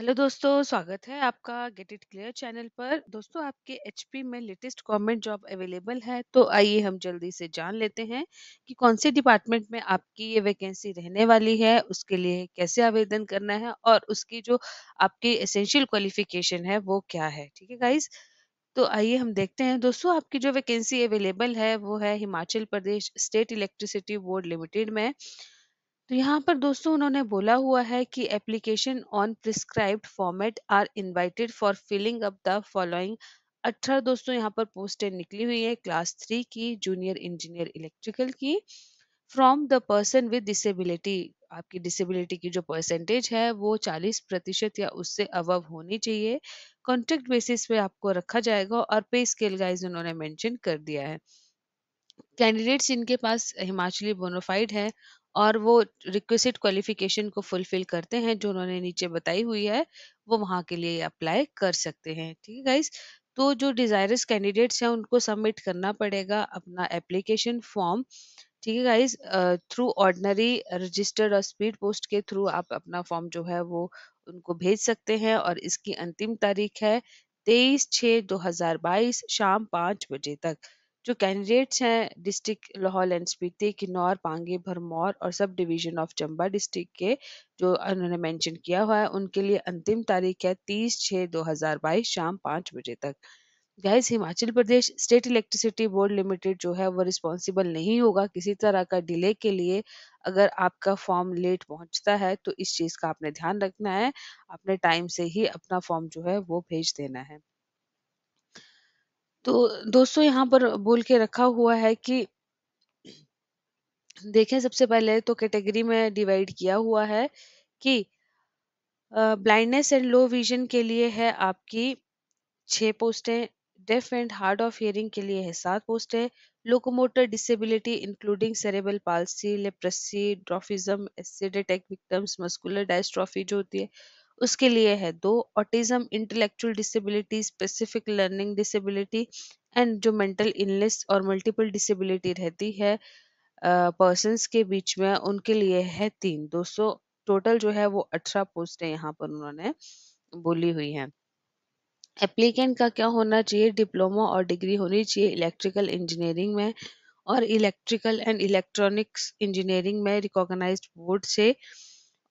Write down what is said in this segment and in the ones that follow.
Hello दोस्तों, स्वागत है आपका गेट इट क्लियर चैनल पर। दोस्तों आपके एचपी में लेटेस्ट गवर्नमेंट जॉब अवेलेबल है, तो आइए हम जल्दी से जान लेते हैं कि कौन-से डिपार्टमेंट में आपकी ये वैकेंसी रहने वाली है, उसके लिए कैसे आवेदन करना है और उसकी जो आपकी एसेंशियल क्वालिफिकेशन है, वो क्या है। ठीक है गाइज तो आइए हम देखते हैं दोस्तों आपकी जो वैकेंसी अवेलेबल है, वो है Himachal Pradesh state electricity board limited में। तो यहाँ पर दोस्तों उन्होंने बोला हुआ है कि application on prescribed format are invited for filling up the following अठारह दोस्तों यहाँ पर पोस्टें निकली हुई है क्लास थ्री की जूनियर इंजीनियर इलेक्ट्रिकल की from the person with disability आपकी डिसेबिलिटी की जो परसेंटेज है वो 40 प्रतिशत या उससे अवव होनी चाहिए कॉन्ट्रैक्ट बेसिस पे आपको रखा जाएगा और पे स्केल गाइज उन्होंने मेंशन कर दिया है कैंडिडेट्स इनके पास हिमाचली बोनोफाइड है और वो रिक्वेस्ट क्वालिफिकेशन को फुलफिल करते हैं जो उन्होंने नीचे बताई हुई है वो वहाँ के लिए अप्लाई कर सकते हैं ठीक है गाइस तो जो डिजायरस कैंडिडेट्स हैं उनको सबमिट करना पड़ेगा अपना एप्लीकेशन फॉर्म ठीक है गाइज थ्रू ऑर्डनरी रजिस्टर्ड और स्पीड पोस्ट के थ्रू आप अपना फॉर्म जो है वो उनको भेज सकते हैं और इसकी अंतिम तारीख है तेईस छः दो हजार बाईस शाम पाँच बजे तक जो कैंडिडेट्स हैं डिस्ट्रिक्ट लाहौल एंड स्पीति किन्नौर पांगे भरमौर और sub division of Chamba district के जो उन्होंने मेंशन किया हुआ है उनके लिए अंतिम तारीख है तीस छः दो हजार बाईस शाम पाँच बजे तक गैस Himachal Pradesh state electricity board limited जो है वो रिस्पॉन्सिबल नहीं होगा किसी तरह का डिले के लिए अगर आपका फॉर्म लेट पहुंचता है तो इस चीज़ का आपने ध्यान रखना है अपने टाइम से ही अपना फॉर्म जो है वो भेज देना है तो दोस्तों यहाँ पर बोल के रखा हुआ है कि देखें सबसे पहले तो कैटेगरी में डिवाइड किया हुआ है कि ब्लाइंडनेस एंड लो विजन के लिए है आपकी छह पोस्टें deaf and hard of hearing के लिए है सात पोस्टें locomotor disability including cerebral palsy leprosy dwarfism acid attack victims muscular dystrophy जो होती है उसके लिए है दो autism intellectual disability specific learning disability and जो मेंटल इलनेस और मल्टीपल डिसेबिलिटी रहती है पर्सनस के बीच में उनके लिए है तीन सौ टोटल जो है वो अठारह पोस्टें यहाँ पर उन्होंने बोली हुई हैं एप्लीकेंट का क्या होना चाहिए डिप्लोमा और डिग्री होनी चाहिए इलेक्ट्रिकल इंजीनियरिंग में और इलेक्ट्रिकल एंड इलेक्ट्रॉनिक्स इंजीनियरिंग में रिकॉग्नाइज्ड बोर्ड से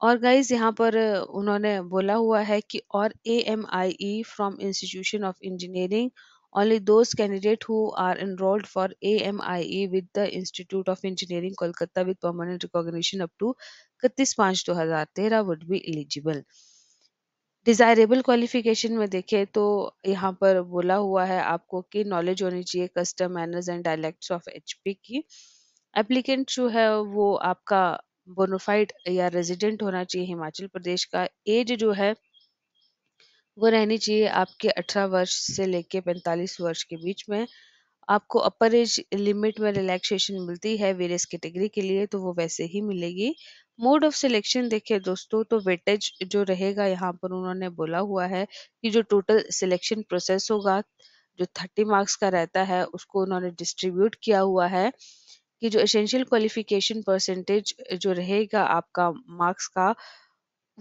और गाइज यहाँ पर उन्होंने बोला हुआ है कि और A M I E from institution of engineering only those candidate who are enrolled for A M I E with the institute of engineering Kolkata with permanent recognition up to इकतीस पाँच दो हज़ार तेरह would be eligible desirable qualification में देखें तो यहाँ पर बोला हुआ है आपको कि नॉलेज होनी चाहिए custom manners and dialects of H P की एप्लीकेंट जो है वो आपका बोनोफाइड या रेजिडेंट होना चाहिए हिमाचल प्रदेश का एज जो है वो रहनी चाहिए आपके 18 वर्ष से लेके 45 वर्ष के बीच में आपको अपर एज लिमिट में रिलैक्सेशन मिलती है वेरियस कैटेगरी के लिए तो वो वैसे ही मिलेगी मोड ऑफ सिलेक्शन देखिए दोस्तों तो वेटेज जो रहेगा यहाँ पर उन्होंने बोला हुआ है कि जो टोटल सिलेक्शन प्रोसेस होगा जो थर्टी मार्क्स का रहता है उसको उन्होंने डिस्ट्रीब्यूट किया हुआ है कि जो एसेंशियल क्वालिफिकेशन परसेंटेज जो रहेगा आपका मार्क्स का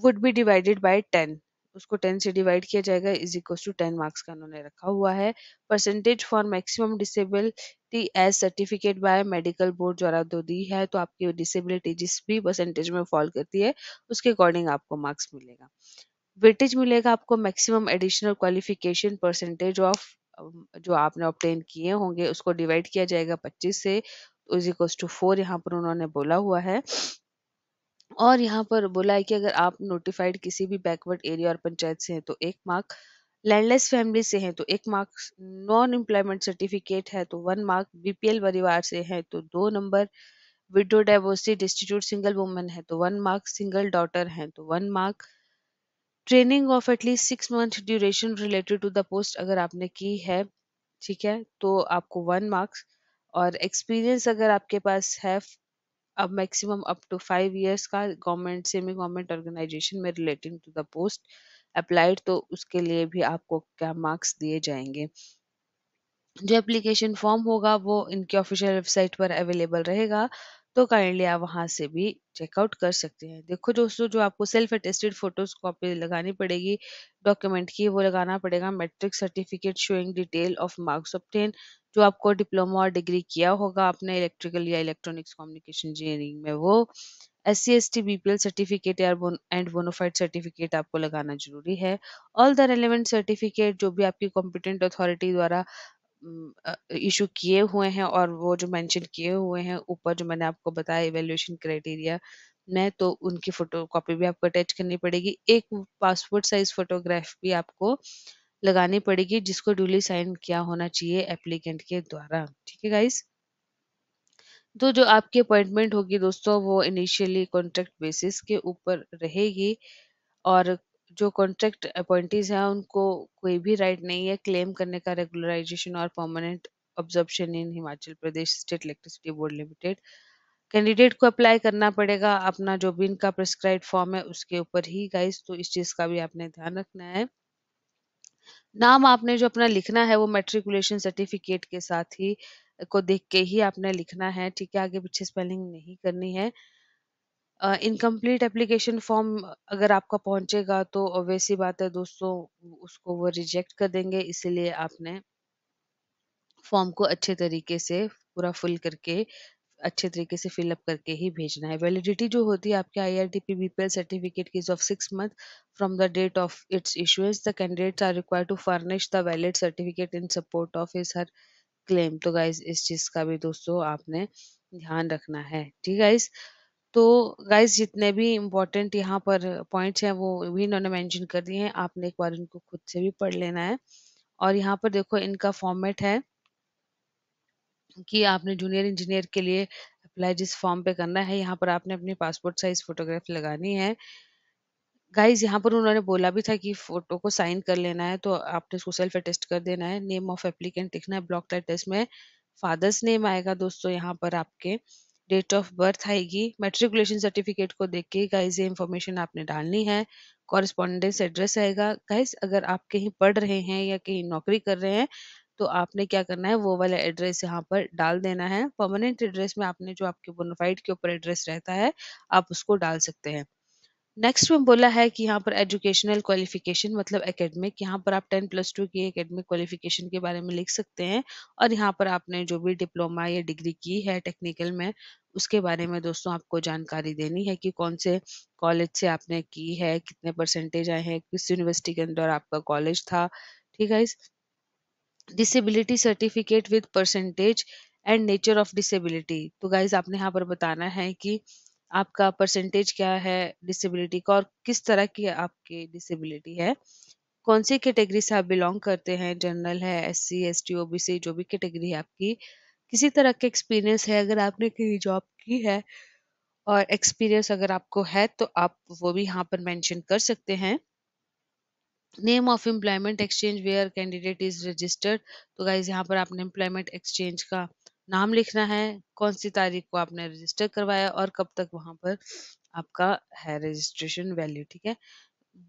would be divided by ten उसको टेन से डिवाइड किया जाएगा is equal to ten marks का उन्होंने रखा हुआ है percentage for maximum disability as certificate by medical board द्वारा दो दी है तो आपकी डिसेबिलिटी जिस भी परसेंटेज में फॉल करती है उसके अकॉर्डिंग आपको मार्क्स मिलेगा वेटेज मिलेगा आपको maximum additional qualification percentage of जो आपने ऑप्टेन किए होंगे उसको डिवाइड किया जाएगा 25 से इज इक्व टू फोर यहाँ पर उन्होंने बोला हुआ है और यहाँ पर बोला है कि अगर आप नोटिफाइड किसी भी बैकवर्ड एरिया और पंचायत से हैं तो एक मार्क लैंडलेस फैमिली से हैं तो एक मार्क नॉन एम्प्लॉयमेंट सर्टिफिकेट है तो वन मार्क बीपीएल परिवार से तो है तो दो number widow divorcee destitute single women है तो वन मार्क सिंगल डॉटर है तो one mark training of at least six month duration related to the post अगर आपने की है ठीक है तो आपको वन मार्क्स और एक्सपीरियंस अगर आपके पास है अब maximum up to five years का गवर्नमेंट सेमी गवर्नमेंट ऑर्गेनाइजेशन में relating to the post applied तो उसके लिए भी आपको क्या मार्क्स दिए जाएंगे जो एप्लीकेशन फॉर्म होगा वो इनके ऑफिशियल वेबसाइट पर अवेलेबल रहेगा तो काइंडली आप वहाँ से भी चेकआउट कर सकते हैं देखो दोस्तों जो आपको सेल्फ अटेस्टेड फोटोज कॉपी लगानी पड़ेगी डॉक्यूमेंट की वो लगाना पड़ेगा matric certificate showing detail of marks of जो आपको डिप्लोमा और डिग्री किया होगा आपने इलेक्ट्रिकल या इलेक्ट्रॉनिक्स कम्युनिकेशन इंजीनियरिंग में वो S C S T B P L certificate and bonafide certificate आपको लगाना जरूरी है ऑल द रेलिवेंट सर्टिफिकेट जो भी आपकी कॉम्पिटेंट अथॉरिटी द्वारा इशू किए हुए हैं और वो जो मैंशन किए हुए हैं ऊपर जो मैंने आपको बताया इवेल्यूशन क्राइटेरिया में तो उनकी फोटो कॉपी भी आपको अटैच करनी पड़ेगी एक पासपोर्ट साइज फोटोग्राफ भी आपको लगानी पड़ेगी जिसको ड्यूली साइन किया होना चाहिए एप्लीकेंट के द्वारा ठीक है गाइस तो जो आपकी अपॉइंटमेंट होगी दोस्तों वो इनिशियली कॉन्ट्रैक्ट बेसिस के ऊपर रहेगी और जो कॉन्ट्रैक्ट अपॉइंटीज हैं उनको कोई भी राइट नहीं है क्लेम करने का रेगुलराइजेशन और permanent observation in Himachal Pradesh state electricity board limited candidate को अप्लाई करना पड़ेगा अपना जो भी इनका प्रिस्क्राइब फॉर्म है उसके ऊपर ही गाइस तो इस चीज़ का भी आपने ध्यान रखना है नाम आपने जो अपना लिखना है वो मेट्रिकुलेशन सर्टिफिकेट के साथ ही को देख के ही आपने लिखना है ठीक है आगे पीछे स्पेलिंग नहीं करनी है इनकम्प्लीट एप्लीकेशन फॉर्म अगर आपका पहुंचेगा तो वैसी बात है दोस्तों उसको वो रिजेक्ट कर देंगे इसीलिए आपने फॉर्म को अच्छे तरीके से पूरा फुल करके अच्छे तरीके से फिलअप करके ही भेजना है वैलिडिटी जो होती है आपके I R T P B P L certificate की is of six month from the date of its issues the candidates are required to furnish the valid certificate in support of his her claim तो guys इस चीज़ का भी दोस्तों आपने ध्यान रखना है ठीक है इस तो गाइज जितने भी इम्पोर्टेंट यहाँ पर पॉइंट्स हैं वो भी इन्होंने मैंशन कर दिए हैं आपने एक बार इनको खुद से भी पढ़ लेना है और यहाँ पर देखो इनका फॉर्मेट है कि आपने जूनियर इंजीनियर के लिए अप्लाई जिस फॉर्म पे करना है यहाँ पर आपने अपनी पासपोर्ट साइज फोटोग्राफ लगानी है गाइज यहाँ पर उन्होंने बोला भी था कि फोटो को साइन कर लेना है तो आपने उसको सेल्फ अटेस्ट कर देना है नेम ऑफ एप्लीकेंट लिखना है ब्लॉक टेस्ट में फादर्स नेम आएगा दोस्तों यहाँ पर आपके डेट ऑफ बर्थ आएगी मेट्रिकुलेशन सर्टिफिकेट को देख के गाइज ये इन्फॉर्मेशन आपने डालनी है कॉरेस्पॉन्डेंस एड्रेस आएगा गाइज अगर आप कहीं पढ़ रहे हैं या कहीं नौकरी कर रहे हैं तो आपने क्या करना है वो वाला एड्रेस यहाँ पर डाल देना है परमानेंट एड्रेस में आपने जो आपके बोनोफाइड के ऊपर एड्रेस रहता है आप उसको डाल सकते हैं नेक्स्ट में बोला है कि यहाँ पर एजुकेशनल क्वालिफिकेशन मतलब एकेडमिक यहाँ पर आप टेन प्लस टू की एकेडमिक क्वालिफिकेशन के बारे में लिख सकते हैं और यहाँ पर आपने जो भी डिप्लोमा या डिग्री की है टेक्निकल में उसके बारे में दोस्तों आपको जानकारी देनी है कि कौन से कॉलेज से आपने की है कितने परसेंटेज आए हैं किस यूनिवर्सिटी के अंदर आपका कॉलेज था ठीक है इस disability certificate with percentage and nature of disability तो गाइज आपने यहाँ पर बताना है कि आपका परसेंटेज क्या है डिसेबिलिटी का और किस तरह की आपकी डिसेबिलिटी है कौन सी कैटेगरी से आप बिलोंग करते हैं जनरल है S C S T O B C जो भी कैटेगरी है आपकी किसी तरह के एक्सपीरियंस है अगर आपने कहीं जॉब की है और एक्सपीरियंस अगर आपको है तो आप वो भी यहाँ पर मेंशन कर सकते हैं name of employment exchange where candidate is registered तो गाइज यहाँ पर आपने एम्प्लॉयमेंट एक्सचेंज का नाम लिखना है कौन सी तारीख को आपने रजिस्टर करवाया और कब तक वहाँ पर आपका है रजिस्ट्रेशन वैल्यू ठीक है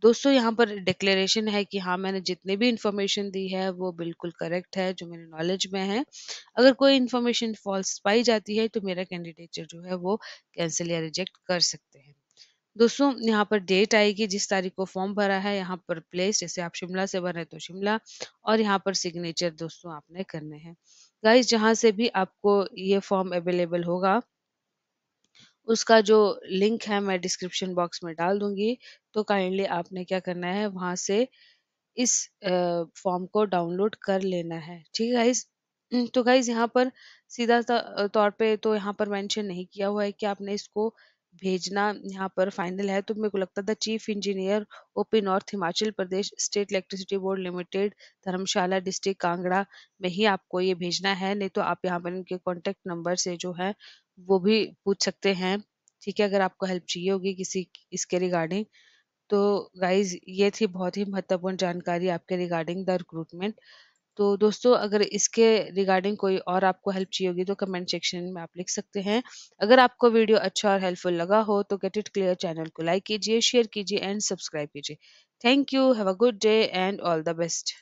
दोस्तों यहाँ पर डिक्लेरेशन है कि हाँ मैंने जितनी भी इंफॉर्मेशन दी है वो बिल्कुल करेक्ट है जो मेरे नॉलेज में है अगर कोई इंफॉर्मेशन फॉल्स पाई जाती है तो मेरा कैंडिडेट जो है वो कैंसिल या रिजेक्ट कर सकते हैं दोस्तों यहाँ पर डेट आएगी जिस तारीख को फॉर्म भरा है यहाँ पर प्लेस जैसे आप शिमला से भर रहे तो शिमला और यहाँ पर सिग्नेचर दोस्तों आपने करने हैं गाइस जहाँ से भी आपको ये फॉर्म अवेलेबल होगा उसका जो लिंक है मैं डिस्क्रिप्शन बॉक्स में डाल दूंगी तो काइंडली आपने क्या करना है वहाँ से इस फॉर्म को डाउनलोड कर लेना है ठीक है गाइज तो गाइज यहाँ पर सीधा तौर पे तो यहाँ पर मेंशन नहीं किया हुआ है कि आपने इसको भेजना यहाँ पर फाइनल है तो मेरे को लगता था chief engineer OP north Himachal Pradesh state electricity board limited Dharamshala district Kangra में ही आपको ये भेजना है नहीं तो आप यहाँ पर इनके कॉन्टेक्ट नंबर से जो है वो भी पूछ सकते हैं ठीक है अगर आपको हेल्प चाहिए होगी किसी इसके रिगार्डिंग तो गाइज ये थी बहुत ही महत्वपूर्ण जानकारी आपके रिगार्डिंग द रिक्रूटमेंट तो दोस्तों अगर इसके रिगार्डिंग कोई और आपको हेल्प चाहिए होगी तो कमेंट सेक्शन में आप लिख सकते हैं अगर आपको वीडियो अच्छा और हेल्पफुल लगा हो तो गेट इट क्लियर चैनल को लाइक कीजिए शेयर कीजिए एंड सब्सक्राइब कीजिए thank you have a good day and all the best